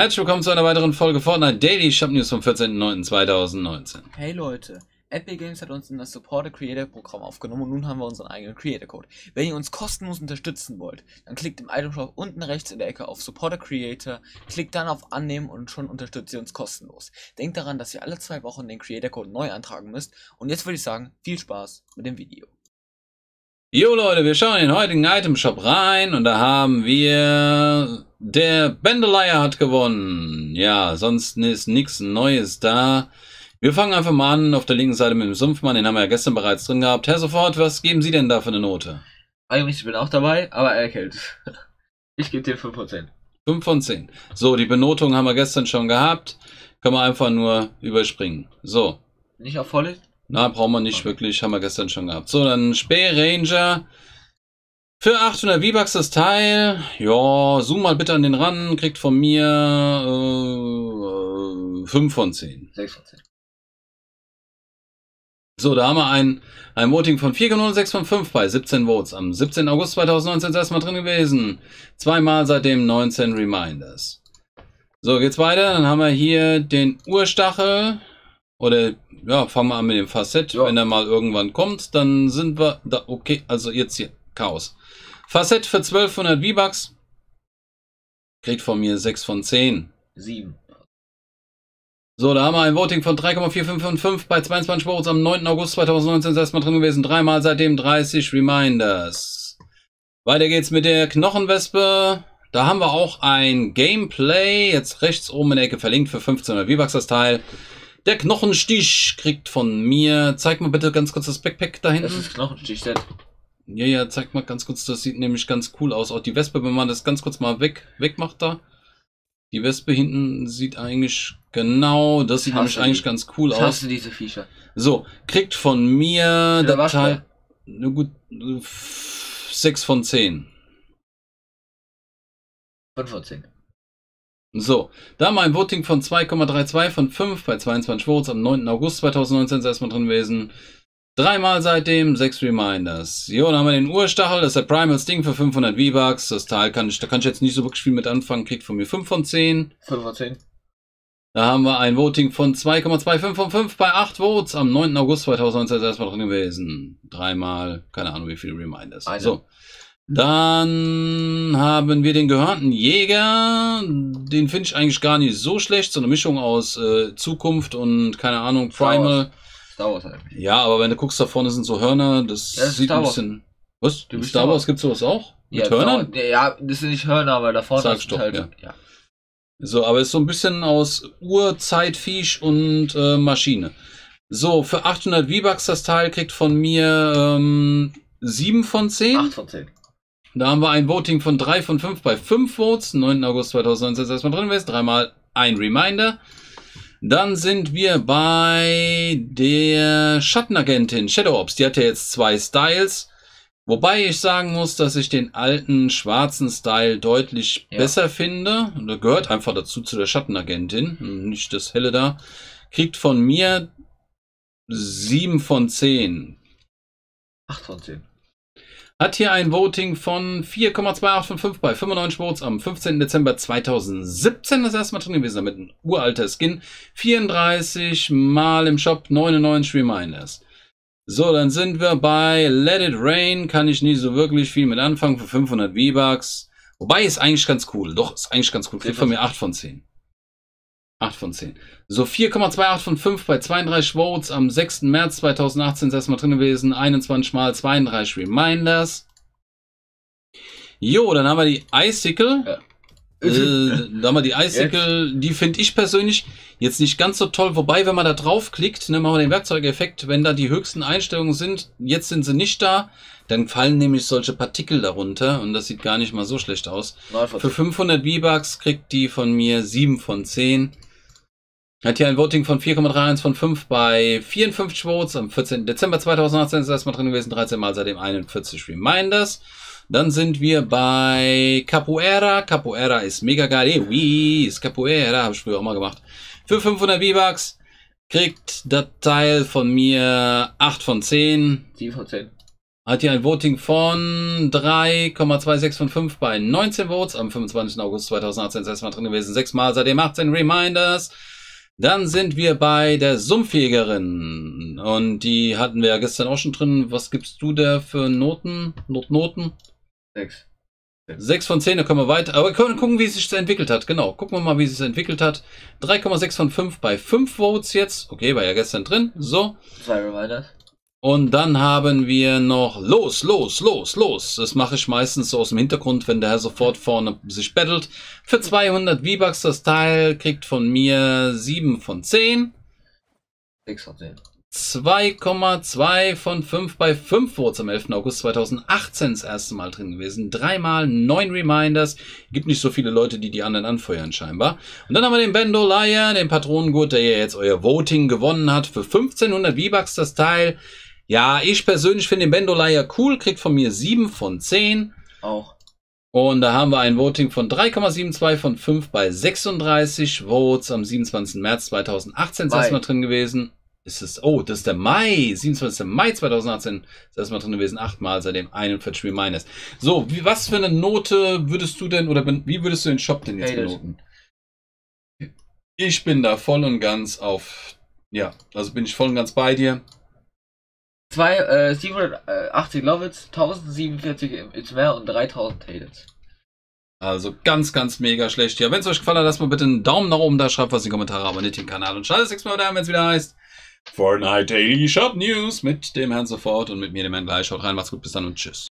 Herzlich willkommen zu einer weiteren Folge Fortnite Daily Shop News vom 14.09.2019. Hey Leute, Epic Games hat uns in das Supporter Creator Programm aufgenommen und nun haben wir unseren eigenen Creator Code. Wenn ihr uns kostenlos unterstützen wollt, dann klickt im Item Shop unten rechts in der Ecke auf Supporter Creator, klickt dann auf Annehmen und schon unterstützt ihr uns kostenlos. Denkt daran, dass ihr alle zwei Wochen den Creator Code neu antragen müsst und jetzt würde ich sagen, viel Spaß mit dem Video. Jo Leute, wir schauen in den heutigen Item Shop rein und da haben wir der Bendeleier hat gewonnen. Ja, sonst ist nichts Neues da. Wir fangen einfach mal an auf der linken Seite mit dem Sumpfmann, den haben wir ja gestern bereits drin gehabt. Herr Sofort, was geben Sie denn da für eine Note? Eigentlich ich bin auch dabei, aber er erkältet. Ich gebe dir 5 von 10. 5 von 10. So, die Benotung haben wir gestern schon gehabt. Können wir einfach nur überspringen. So. Nicht auf vorlesen? Na, brauchen wir nicht wirklich, haben wir gestern schon gehabt. So, dann Spee Ranger. Für 800 V-Bucks das Teil. Ja, zoom mal bitte an den ran. Kriegt von mir äh, 5 von 10. 6 von 10. So, da haben wir ein, ein Voting von 4 und 6 von 5 bei 17 Votes. Am 17. August 2019 ist erstmal drin gewesen. Zweimal seit dem 19 Reminders. So, geht's weiter. Dann haben wir hier den Urstachel. Oder ja, fangen wir an mit dem Facett. Ja. Wenn er mal irgendwann kommt, dann sind wir da. Okay, also jetzt hier Chaos. Facett für 1200 V-Bucks. Kriegt von mir 6 von 10. 7. So, da haben wir ein Voting von 3,455 bei 22 Votes am 9. August 2019 das ist erstmal drin gewesen. Dreimal seitdem 30 Reminders. Weiter geht's mit der Knochenwespe. Da haben wir auch ein Gameplay, jetzt rechts oben in der Ecke verlinkt für 1500 V-Bucks das Teil. Der Knochenstich kriegt von mir. Zeig mal bitte ganz kurz das Backpack da hinten. Das ist Knochenstich, denn. Ja, ja, zeig mal ganz kurz. Das sieht nämlich ganz cool aus. Auch die Wespe, wenn man das ganz kurz mal weg, wegmacht da. Die Wespe hinten sieht eigentlich genau, das sieht nämlich eigentlich ganz cool aus. Hast du diese Viecher? So, kriegt von mir der Datei. Na gut, 6 von 10. 5 von 10. So, da haben wir ein Voting von 2,32 von 5 bei 22 Votes am 9. August 2019 ist erstmal drin gewesen. Dreimal seitdem, sechs Reminders. Jo, dann haben wir den Urstachel, das ist der Primal Sting für 500 V-Bucks. Das Teil kann ich, da kann ich jetzt nicht so wirklich viel mit anfangen, kriegt von mir 5 von 10. 5 von 10. Da haben wir ein Voting von 2,25 von 5 bei 8 Votes am 9. August 2019 ist erstmal drin gewesen. Dreimal, keine Ahnung wie viele Reminders. Also. So. Dann haben wir den gehörnten Jäger den finde ich eigentlich gar nicht so schlecht. So eine Mischung aus äh, Zukunft und, keine Ahnung, Primal. Star Wars, Star Wars halt. Ja, aber wenn du guckst, da vorne sind so Hörner, das ja, das sieht ein bisschen. Was? Du Star Wars gibt es sowas auch? Mit ja, Hörnern? Star ja, das sind nicht Hörner, weil da vorne Sagst sind halt. Ja. ja. So, aber ist so ein bisschen aus Urzeit, Viech und äh, Maschine. So, für 800 V-Bucks das Teil kriegt von mir ähm, 7 von 10. 8 von 10. Da haben wir ein Voting von 3 von 5 bei 5 Votes. 9. August 2019 ist erstmal drin. Ist dreimal ein Reminder. Dann sind wir bei der Schattenagentin Shadow Ops. Die hatte jetzt zwei Styles. Wobei ich sagen muss, dass ich den alten schwarzen Style deutlich ja. besser finde. Und da gehört einfach dazu zu der Schattenagentin. Nicht das Helle da. Kriegt von mir 7 von 10. 8 von 10. Hat hier ein Voting von 4,2855 bei 95 Votes am 15. Dezember 2017 das erste Mal drin gewesen, damit ein uralter Skin. 34 Mal im Shop, 99 Reminders. So, dann sind wir bei Let It Rain. Kann ich nicht so wirklich viel mit anfangen für 500 V-Bucks. Wobei, ist eigentlich ganz cool. Doch, ist eigentlich ganz cool. Kriegt von mir 8 von 10. 8 von 10. So 4,28 von 5 bei 32 Votes am 6. März 2018 ist erstmal drin gewesen. 21 mal 32 Reminders. Jo, dann haben wir die Icicle. Ja. äh, da haben wir die Icicle, die finde ich persönlich jetzt nicht ganz so toll. Wobei, wenn man da draufklickt, ne, machen wir den Werkzeugeffekt, wenn da die höchsten Einstellungen sind, jetzt sind sie nicht da, dann fallen nämlich solche Partikel darunter und das sieht gar nicht mal so schlecht aus. Für 500 V-Bucks kriegt die von mir 7 von 10. Hat hier ein Voting von 4,31 von 5 bei 54 Votes. Am 14. Dezember 2018 ist das erstmal drin gewesen. 13 Mal seitdem 41 Reminders. Dann sind wir bei Capoeira. Capoeira ist mega geil. Hey, oui, ist Capoeira. Habe ich früher auch mal gemacht. Für 500 V-Bucks kriegt das Teil von mir 8 von 10. 7 von 10. Hat hier ein Voting von 3,26 von 5 bei 19 Votes. Am 25. August 2018 ist das erstmal drin gewesen. 6 Sechsmal seitdem 18 Reminders. Dann sind wir bei der Sumpfjägerin. Und die hatten wir ja gestern auch schon drin. Was gibst du da für Noten? Notnoten? Sechs. Sechs von zehn, da kommen wir weiter. Aber wir können gucken, wie es sich entwickelt hat. Genau, gucken wir mal, wie es sich entwickelt hat. 3,6 von 5 bei 5 Votes jetzt. Okay, war ja gestern drin. So. Zwei Reminders. Und dann haben wir noch los, los, los, los. Das mache ich meistens so aus dem Hintergrund, wenn der Herr sofort vorne sich bettelt. Für 200 V-Bucks das Teil kriegt von mir 7 von 10. 6 von 10. 2,2 von 5 bei 5 Votes am 11. August 2018 das erste Mal drin gewesen. Dreimal 9 Reminders. Gibt nicht so viele Leute, die die anderen anfeuern scheinbar. Und dann haben wir den Bendo Lion, den Patronengurt, der ja jetzt euer Voting gewonnen hat. Für 1500 V-Bucks das Teil. Ja, ich persönlich finde den Bendoleier cool, kriegt von mir 7 von 10. Auch. Und da haben wir ein Voting von 3,72 von 5 bei 36 Votes am 27. März 2018 ist erstmal drin gewesen. Ist es, oh, das ist der Mai, 27. Mai 2018 ist erstmal drin gewesen, achtmal seitdem 41 Reminders. So, wie, was für eine Note würdest du denn, oder wie würdest du den Shop denn jetzt hey, benoten? Ich bin da voll und ganz auf, ja, also bin ich voll und ganz bei dir. Zwei, äh, 780 Lovitz, 1047 Itzmer und 3000 Tails. Also ganz, ganz mega schlecht hier. Wenn es euch gefallen hat, lasst mal bitte einen Daumen nach oben da, schreibt was in die Kommentare, abonniert den Kanal und schaltet das nächste Mal wieder ein, wenn es wieder heißt Fortnite Daily Shop News mit dem Herrn sofort und mit mir, dem Herrn gleich. Schaut rein, macht's gut, bis dann und tschüss.